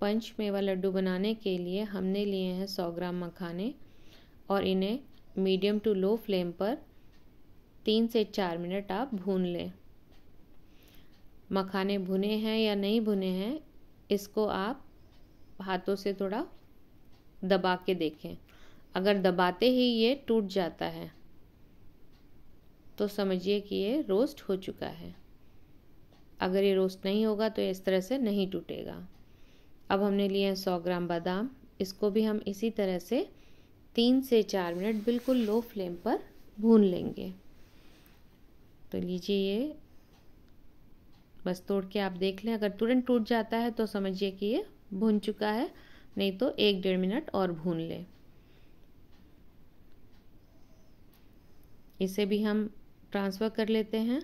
पंच मेवा लड्डू बनाने के लिए हमने लिए हैं 100 ग्राम मखाने और इन्हें मीडियम टू लो फ्लेम पर तीन से चार मिनट आप भून लें मखाने भुने हैं या नहीं भुने हैं इसको आप हाथों से थोड़ा दबा के देखें अगर दबाते ही ये टूट जाता है तो समझिए कि ये रोस्ट हो चुका है अगर ये रोस्ट नहीं होगा तो इस तरह से नहीं टूटेगा अब हमने लिए हैं सौ ग्राम बादाम इसको भी हम इसी तरह से तीन से चार मिनट बिल्कुल लो फ्लेम पर भून लेंगे तो लीजिए ये बस तोड़ के आप देख लें अगर तुरंत टूट जाता है तो समझिए कि ये भून चुका है नहीं तो एक डेढ़ मिनट और भून लें इसे भी हम ट्रांसफ़र कर लेते हैं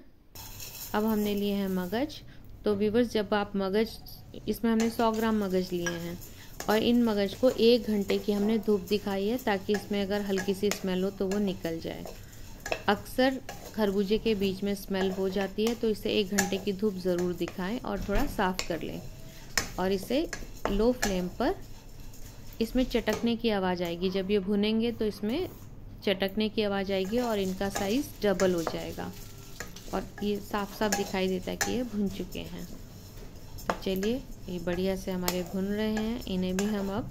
अब हमने लिए हैं मगज तो व्यूवर्स जब आप मगज इसमें हमने 100 ग्राम मगज लिए हैं और इन मगज को एक घंटे की हमने धूप दिखाई है ताकि इसमें अगर हल्की सी स्मेल हो तो वो निकल जाए अक्सर खरबूजे के बीच में स्मेल हो जाती है तो इसे एक घंटे की धूप ज़रूर दिखाएं और थोड़ा साफ़ कर लें और इसे लो फ्लेम पर इसमें चटकने की आवाज़ आएगी जब ये भुनेंगे तो इसमें चटकने की आवाज़ आएगी और इनका साइज़ डबल हो जाएगा और ये साफ साफ दिखाई देता है कि ये भुन चुके हैं तो चलिए ये बढ़िया से हमारे भुन रहे हैं इन्हें भी हम अब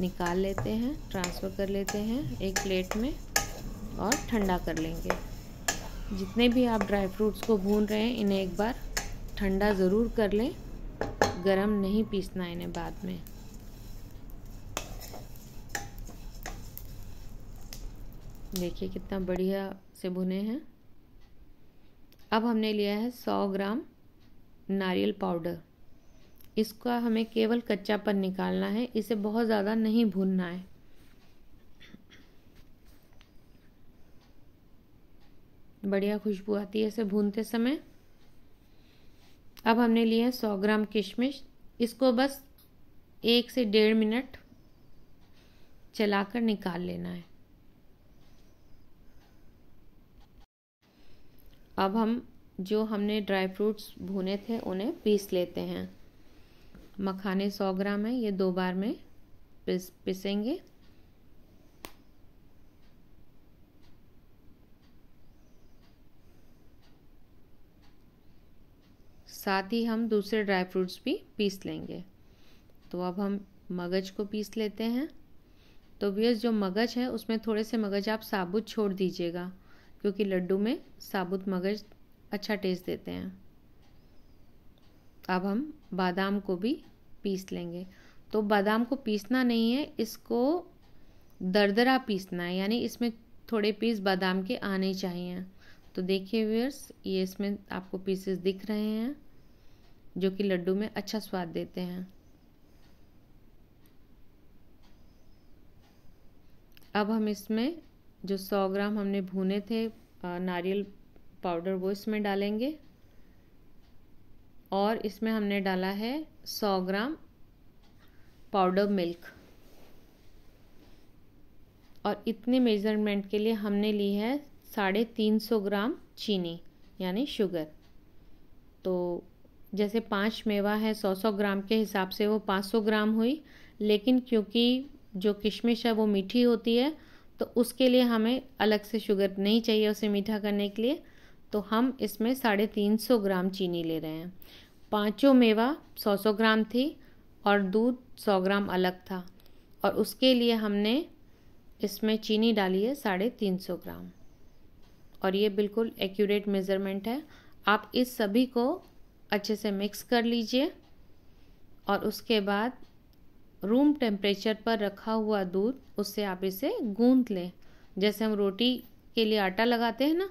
निकाल लेते हैं ट्रांसफ़र कर लेते हैं एक प्लेट में और ठंडा कर लेंगे जितने भी आप ड्राई फ्रूट्स को भून रहे हैं इन्हें एक बार ठंडा ज़रूर कर लें गरम नहीं पीसना इन्हें बाद में देखिए कितना बढ़िया से भुने हैं अब हमने लिया है सौ ग्राम नारियल पाउडर इसका हमें केवल कच्चा पर निकालना है इसे बहुत ज़्यादा नहीं भूनना है बढ़िया खुशबू आती है इसे भूनते समय अब हमने लिए है सौ ग्राम किशमिश इसको बस एक से डेढ़ मिनट चलाकर निकाल लेना है अब हम जो हमने ड्राई फ्रूट्स भुने थे उन्हें पीस लेते हैं मखाने सौ ग्राम है ये दो बार में पिस पिसेंगे साथ ही हम दूसरे ड्राई फ्रूट्स भी पीस लेंगे तो अब हम मगज को पीस लेते हैं तो व्यस जो मगज है उसमें थोड़े से मगज आप साबुत छोड़ दीजिएगा क्योंकि लड्डू में साबुत मगज अच्छा टेस्ट देते हैं अब हम बादाम को भी पीस लेंगे तो बादाम को पीसना नहीं है इसको दरदरा पीसना है यानी इसमें थोड़े पीस बादाम के आने चाहिए तो देखिए व्यूअर्स ये इसमें आपको पीसेस दिख रहे हैं जो कि लड्डू में अच्छा स्वाद देते हैं अब हम इसमें जो 100 ग्राम हमने भुने थे नारियल पाउडर वो इसमें डालेंगे और इसमें हमने डाला है 100 ग्राम पाउडर मिल्क और इतने मेज़रमेंट के लिए हमने ली है साढ़े तीन सौ ग्राम चीनी यानी शुगर तो जैसे पाँच मेवा है सौ सौ ग्राम के हिसाब से वो पाँच सौ ग्राम हुई लेकिन क्योंकि जो किशमिश है वो मीठी होती है तो उसके लिए हमें अलग से शुगर नहीं चाहिए उसे मीठा करने के लिए तो हम इसमें साढ़े तीन सौ ग्राम चीनी ले रहे हैं पाँचों मेवा सौ सौ ग्राम थी और दूध सौ ग्राम अलग था और उसके लिए हमने इसमें चीनी डाली है साढ़े तीन सौ ग्राम और ये बिल्कुल एक्यूरेट मेज़रमेंट है आप इस सभी को अच्छे से मिक्स कर लीजिए और उसके बाद रूम टेम्परेचर पर रखा हुआ दूध उससे आप इसे गूंद लें जैसे हम रोटी के लिए आटा लगाते हैं ना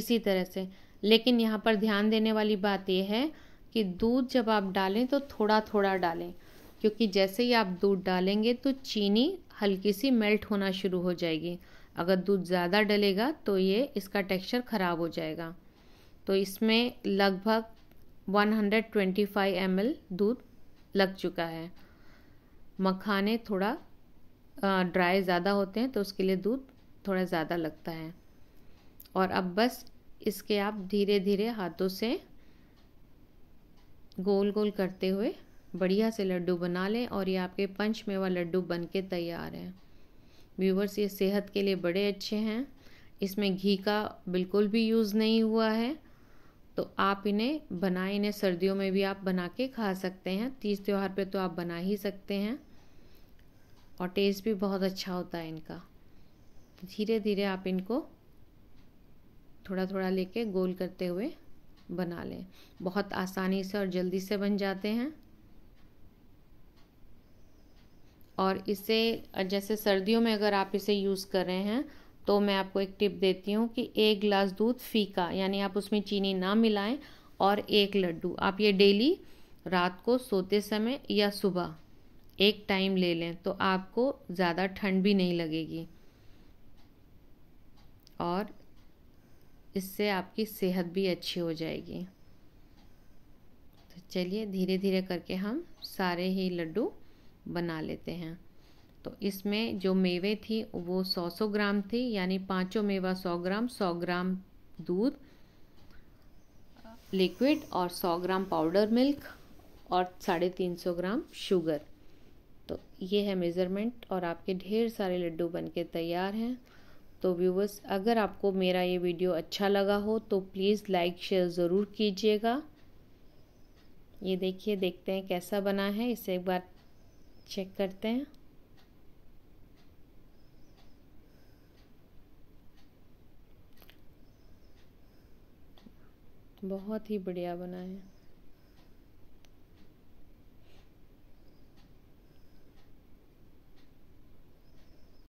इसी तरह से लेकिन यहाँ पर ध्यान देने वाली बात यह है कि दूध जब आप डालें तो थोड़ा थोड़ा डालें क्योंकि जैसे ही आप दूध डालेंगे तो चीनी हल्की सी मेल्ट होना शुरू हो जाएगी अगर दूध ज़्यादा डलेगा तो ये इसका टेक्सचर ख़राब हो जाएगा तो इसमें लगभग 125 ml दूध लग चुका है मखाने थोड़ा ड्राई ज़्यादा होते हैं तो उसके लिए दूध थोड़ा ज़्यादा लगता है और अब बस इसके आप धीरे धीरे हाथों से गोल गोल करते हुए बढ़िया से लड्डू बना लें और ये आपके पंच मेवा लड्डू बन के तैयार हैं व्यूवर्स ये सेहत के लिए बड़े अच्छे हैं इसमें घी का बिल्कुल भी यूज़ नहीं हुआ है तो आप इन्हें बनाए इन्हें सर्दियों में भी आप बना के खा सकते हैं तीज त्यौहार पे तो आप बना ही सकते हैं और टेस्ट भी बहुत अच्छा होता है इनका धीरे धीरे आप इनको थोड़ा थोड़ा लेके गोल करते हुए बना लें बहुत आसानी से और जल्दी से बन जाते हैं और इसे जैसे सर्दियों में अगर आप इसे यूज़ कर रहे हैं तो मैं आपको एक टिप देती हूँ कि एक गिलास दूध फीका यानी आप उसमें चीनी ना मिलाएं और एक लड्डू आप ये डेली रात को सोते समय या सुबह एक टाइम ले लें तो आपको ज़्यादा ठंड भी नहीं लगेगी और इससे आपकी सेहत भी अच्छी हो जाएगी तो चलिए धीरे धीरे करके हम सारे ही लड्डू बना लेते हैं तो इसमें जो मेवे थी वो 100 सौ ग्राम थी यानी पांचों मेवा 100 ग्राम 100 ग्राम दूध लिक्विड और 100 ग्राम पाउडर मिल्क और साढ़े तीन सौ ग्राम शुगर तो ये है मेज़रमेंट और आपके ढेर सारे लड्डू बनके तैयार हैं तो व्यूवर्स अगर आपको मेरा ये वीडियो अच्छा लगा हो तो प्लीज़ लाइक शेयर ज़रूर कीजिएगा ये देखिए देखते हैं कैसा बना है इसे एक बार चेक करते हैं बहुत ही बढ़िया बना है